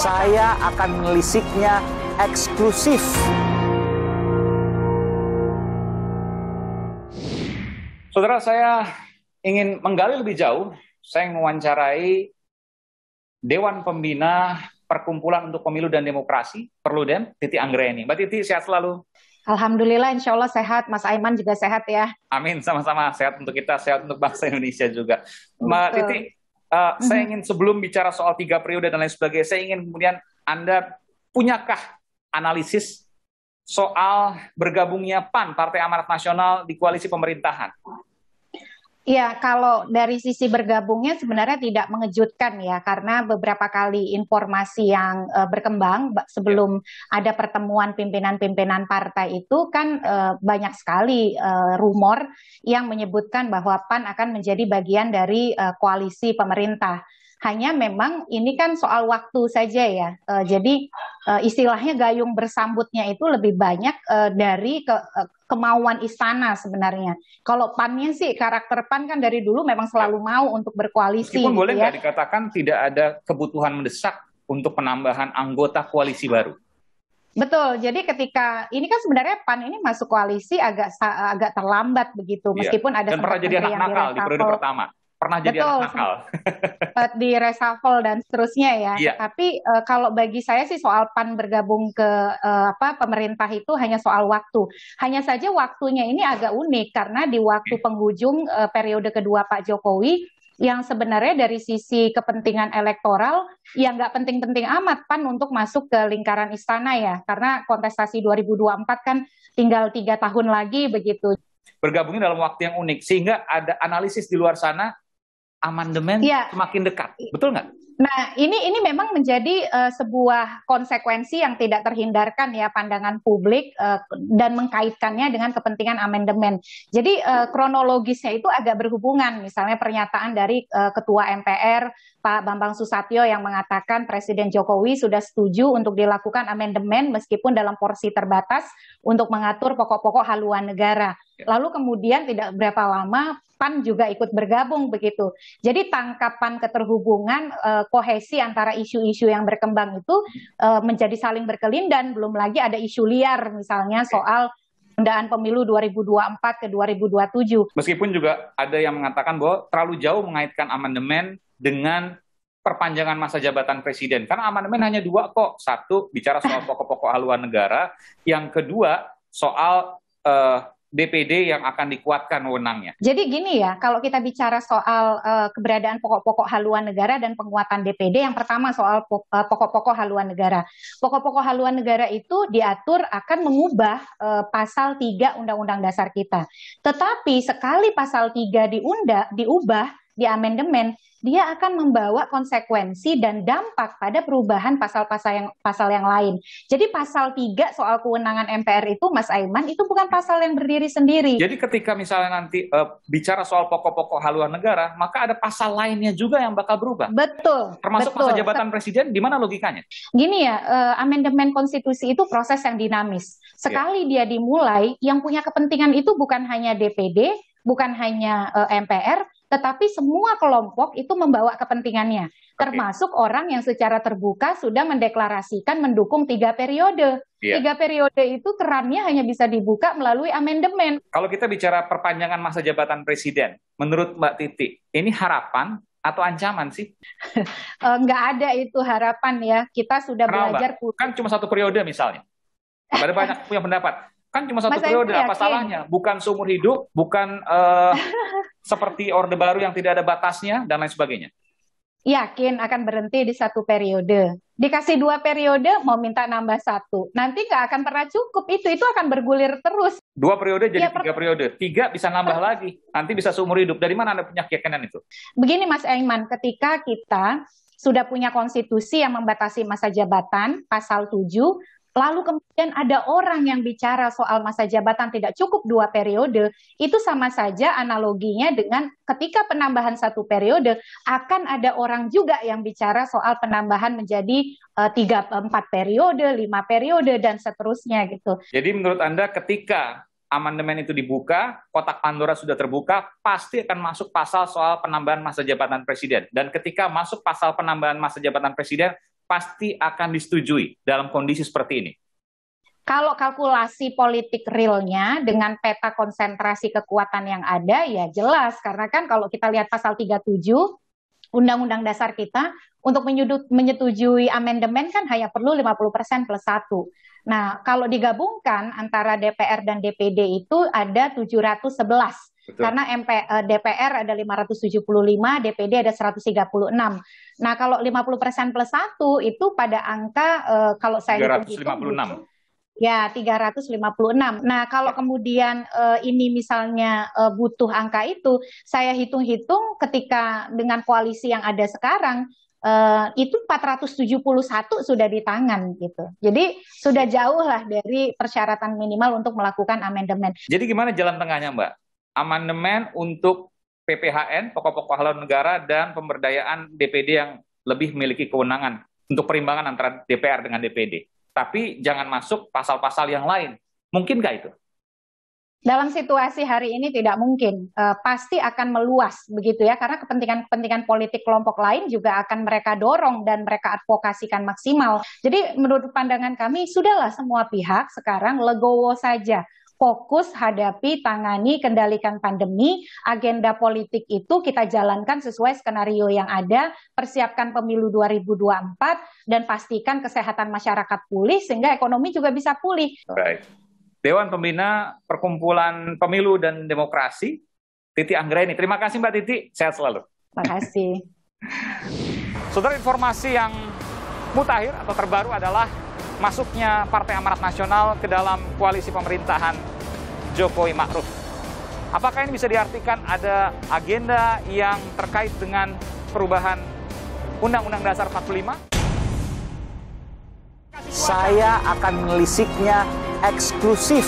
saya akan melisiknya eksklusif. Saudara, saya ingin menggali lebih jauh. Saya mewawancarai Dewan Pembina Perkumpulan untuk Pemilu dan Demokrasi, Perludem, Titi Anggreni. Mbak Titi, sehat selalu. Alhamdulillah, insya Allah sehat. Mas Aiman juga sehat ya. Amin, sama-sama. Sehat untuk kita, sehat untuk bangsa Indonesia juga. Mbak Titi, Uh, mm-hmm. Saya ingin sebelum bicara soal tiga periode dan lain sebagainya, saya ingin kemudian Anda punyakah analisis soal bergabungnya PAN, Partai Amanat Nasional, di koalisi pemerintahan? Ya, kalau dari sisi bergabungnya sebenarnya tidak mengejutkan ya, karena beberapa kali informasi yang uh, berkembang sebelum ada pertemuan pimpinan-pimpinan partai itu kan uh, banyak sekali uh, rumor yang menyebutkan bahwa PAN akan menjadi bagian dari uh, koalisi pemerintah. Hanya memang ini kan soal waktu saja ya. Uh, jadi uh, istilahnya gayung bersambutnya itu lebih banyak uh, dari ke, uh, kemauan istana sebenarnya. Kalau PAN-nya sih karakter PAN kan dari dulu memang selalu mau untuk berkoalisi. Meskipun gitu boleh ya. nggak ya. dikatakan tidak ada kebutuhan mendesak untuk penambahan anggota koalisi baru? Betul. Jadi ketika ini kan sebenarnya PAN ini masuk koalisi agak agak terlambat begitu iya. meskipun ada Dan pernah jadi anak nakal di periode pertama pernah Betul. anak nakal. di reshuffle dan seterusnya ya. Yeah. Tapi uh, kalau bagi saya sih soal PAN bergabung ke uh, apa pemerintah itu hanya soal waktu. Hanya saja waktunya ini agak unik karena di waktu hmm. penghujung uh, periode kedua Pak Jokowi yang sebenarnya dari sisi kepentingan elektoral yang nggak penting-penting amat PAN untuk masuk ke lingkaran istana ya karena kontestasi 2024 kan tinggal tiga tahun lagi begitu bergabungnya dalam waktu yang unik sehingga ada analisis di luar sana amandemen ya. semakin dekat. Betul nggak? Nah, ini ini memang menjadi uh, sebuah konsekuensi yang tidak terhindarkan ya pandangan publik uh, dan mengkaitkannya dengan kepentingan amandemen. Jadi uh, kronologisnya itu agak berhubungan, misalnya pernyataan dari uh, Ketua MPR Pak Bambang Susatyo yang mengatakan Presiden Jokowi sudah setuju untuk dilakukan amandemen meskipun dalam porsi terbatas untuk mengatur pokok-pokok haluan negara. Iya. Lalu kemudian tidak berapa lama PAN juga ikut bergabung begitu. Jadi tangkapan keterhubungan eh, kohesi antara isu-isu yang berkembang itu eh, menjadi saling berkelindan, belum lagi ada isu liar misalnya soal penundaan pemilu 2024 ke 2027. Meskipun juga ada yang mengatakan bahwa terlalu jauh mengaitkan amandemen dengan perpanjangan masa jabatan presiden. Karena amandemen hanya dua kok. Satu, bicara soal pokok-pokok haluan negara. Yang kedua, soal uh, DPD yang akan dikuatkan wewenangnya. Jadi gini ya, kalau kita bicara soal uh, keberadaan pokok-pokok haluan negara dan penguatan DPD, yang pertama soal eh, pokok-pokok haluan negara. Pokok-pokok haluan negara itu diatur akan mengubah uh, pasal 3 Undang-Undang Dasar kita. Tetapi sekali pasal 3 diunda diubah di amandemen, dia akan membawa konsekuensi dan dampak pada perubahan pasal-pasal yang pasal yang lain. Jadi pasal 3 soal kewenangan MPR itu Mas Aiman itu bukan pasal yang berdiri sendiri. Jadi ketika misalnya nanti e, bicara soal pokok-pokok haluan negara, maka ada pasal lainnya juga yang bakal berubah. Betul. Termasuk betul. masa jabatan presiden di mana logikanya? Gini ya, e, eh, amandemen konstitusi itu proses yang dinamis. Sekali yeah. dia dimulai, yang punya kepentingan itu bukan hanya DPD, bukan hanya eh, MPR, tetapi semua kelompok itu membawa kepentingannya, okay. termasuk orang yang secara terbuka sudah mendeklarasikan mendukung tiga periode. Yeah. Tiga periode itu kerannya hanya bisa dibuka melalui amandemen. Kalau kita bicara perpanjangan masa jabatan presiden, menurut Mbak Titi, ini harapan atau ancaman sih? Eh, nggak ada itu harapan ya. Kita sudah Kenapa, belajar. Mbak? Kan cuma satu periode misalnya. Ada banyak punya pendapat kan cuma satu Mas periode apa salahnya bukan seumur hidup bukan uh, seperti Orde Baru yang tidak ada batasnya dan lain sebagainya? Yakin akan berhenti di satu periode. Dikasih dua periode, mau minta nambah satu. Nanti nggak akan pernah cukup itu. Itu akan bergulir terus. Dua periode jadi ya, tiga periode. Tiga bisa nambah ah. lagi. Nanti bisa seumur hidup. Dari mana Anda punya keyakinan itu? Begini Mas Aiman, ketika kita sudah punya konstitusi yang membatasi masa jabatan, pasal 7, lalu kemudian ada orang yang bicara soal masa jabatan tidak cukup dua periode, itu sama saja analoginya dengan ketika penambahan satu periode akan ada orang juga yang bicara soal penambahan menjadi eh, tiga empat periode, lima periode dan seterusnya gitu. Jadi menurut anda ketika amandemen itu dibuka, kotak Pandora sudah terbuka, pasti akan masuk pasal soal penambahan masa jabatan presiden. Dan ketika masuk pasal penambahan masa jabatan presiden, pasti akan disetujui dalam kondisi seperti ini? Kalau kalkulasi politik realnya dengan peta konsentrasi kekuatan yang ada ya jelas karena kan kalau kita lihat pasal 37 Undang-Undang Dasar kita untuk menyudut, menyetujui amandemen kan hanya perlu 50% plus 1. Nah, kalau digabungkan antara DPR dan DPD itu ada 711 Betul. Karena MP, eh, DPR ada 575, DPD ada 136. Nah, kalau 50% persen plus satu itu pada angka eh, kalau saya 356. Hitung, Ya, 356. Nah, kalau ya. kemudian eh, ini misalnya butuh angka itu, saya hitung-hitung ketika dengan koalisi yang ada sekarang, uh, itu 471 sudah di tangan gitu. Jadi sudah jauh lah dari persyaratan minimal untuk melakukan amandemen. Jadi gimana jalan tengahnya, Mbak? amandemen untuk PPHN, pokok-pokok haluan negara, dan pemberdayaan DPD yang lebih memiliki kewenangan untuk perimbangan antara DPR dengan DPD. Tapi jangan masuk pasal-pasal yang lain. Mungkin nggak itu? Dalam situasi hari ini tidak mungkin, e, pasti akan meluas begitu ya, karena kepentingan-kepentingan politik kelompok lain juga akan mereka dorong dan mereka advokasikan maksimal. Jadi menurut pandangan kami, sudahlah semua pihak sekarang legowo saja fokus hadapi, tangani, kendalikan pandemi. Agenda politik itu kita jalankan sesuai skenario yang ada, persiapkan pemilu 2024 dan pastikan kesehatan masyarakat pulih sehingga ekonomi juga bisa pulih. Baik. Dewan Pembina Perkumpulan Pemilu dan Demokrasi, Titi Anggraini. Terima kasih Mbak Titi, sehat selalu. Terima kasih. Saudara informasi yang mutakhir atau terbaru adalah masuknya Partai Amarat Nasional ke dalam koalisi pemerintahan Jokowi Ma'ruf. Apakah ini bisa diartikan ada agenda yang terkait dengan perubahan Undang-Undang Dasar 45? Saya akan melisiknya eksklusif.